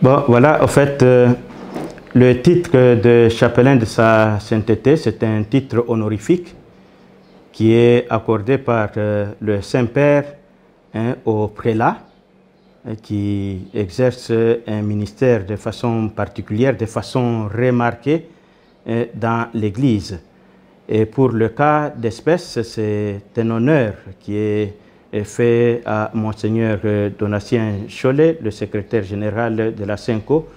Bon, voilà, en fait, euh, le titre de chapelain de sa sainteté, c'est un titre honorifique qui est accordé par euh, le Saint-Père hein, au prélat hein, qui exerce un ministère de façon particulière, de façon remarquée hein, dans l'Église. Et pour le cas d'espèce, c'est un honneur qui est est fait à Monseigneur euh, Donatien Cholet, le secrétaire général de la CENCO,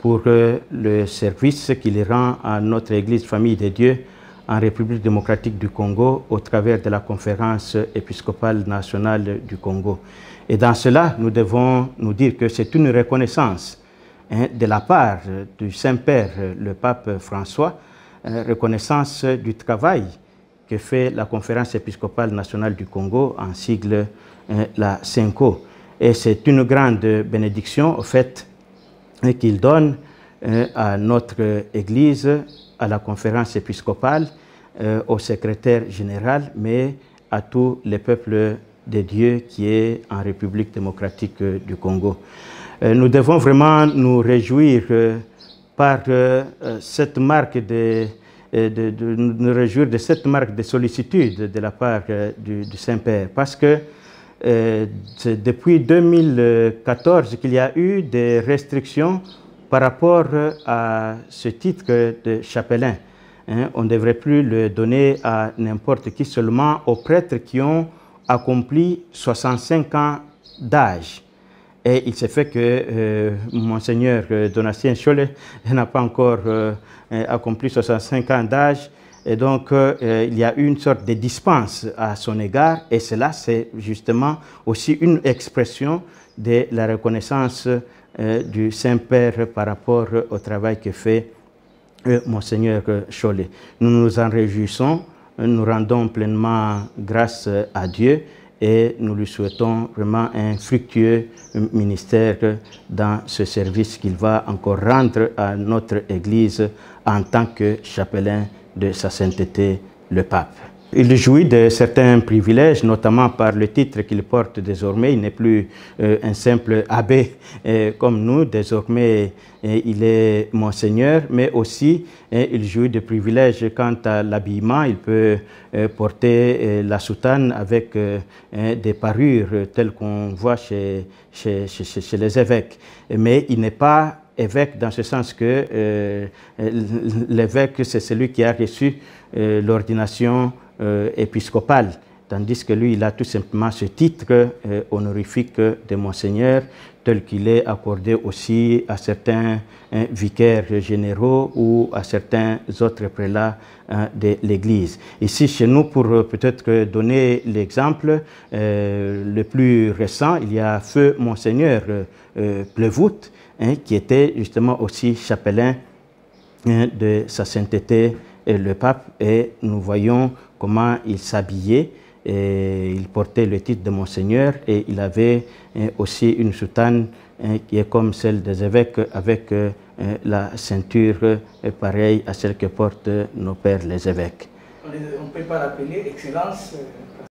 pour euh, le service qu'il rend à notre Église Famille de Dieu en République démocratique du Congo au travers de la conférence épiscopale nationale du Congo. Et dans cela, nous devons nous dire que c'est une reconnaissance hein, de la part du Saint-Père, le pape François, euh, reconnaissance du travail fait la Conférence épiscopale nationale du Congo, en sigle euh, la CENCO. Et c'est une grande bénédiction, au fait, euh, qu'il donne euh, à notre Église, à la Conférence épiscopale, au secrétaire général, mais à tous les peuples de Dieu qui est en République démocratique du Congo. nous devons vraiment nous réjouir par cette marque de de, de, nous réjouir de cette marque de sollicitude de la part euh, du, Saint-Père, parce que euh, depuis 2014 qu'il y a eu des restrictions par rapport euh, à ce titre de chapelain. Hein. on ne devrait plus le donner à n'importe qui, seulement aux prêtres qui ont accompli 65 ans d'âge. Et il s'est fait que euh, Monseigneur euh, Donatien Cholet n'a pas encore euh, accompli 65 ans d'âge. Et donc, il y a une sorte de dispense à son égard. Et cela, c'est justement aussi une expression de la reconnaissance du Saint-Père par rapport au travail que fait Monseigneur Cholet. Nous nous en réjouissons. Nous rendons pleinement grâce à Dieu et nous lui souhaitons vraiment un fructueux ministère dans ce service qu'il va encore rendre à notre Église en tant que chapelain de sa sainteté, le pape. Il jouit de certains privilèges, notamment par le titre qu'il porte désormais. Il n'est plus euh, un simple abbé euh, comme nous. Désormais, euh, il est monseigneur, mais aussi il jouit de privilèges quant à l'habillement. Il peut porter la soutane avec des parures telles qu'on voit chez, chez, les évêques. Mais il n'est pas évêque dans ce sens que l'évêque, c'est celui qui a reçu l'ordination euh, épiscopal, tandis que lui, il a tout simplement ce titre euh, honorifique de monseigneur, tel qu'il est accordé aussi à certains hein, vicaires généraux ou à certains autres prélats hein, de l'Église. Ici, chez nous, pour euh, peut-être donner l'exemple le plus récent, il y a feu monseigneur Plevout, hein, qui était justement aussi chapelain de sa sainteté le pape et nous voyons comment il s'habillait. Et il portait le titre de Monseigneur et il avait eh, aussi une soutane eh, qui est comme celle des évêques avec eh, la ceinture pareille à celle que portent nos pères les évêques. On ne peut pas l'appeler Excellence euh,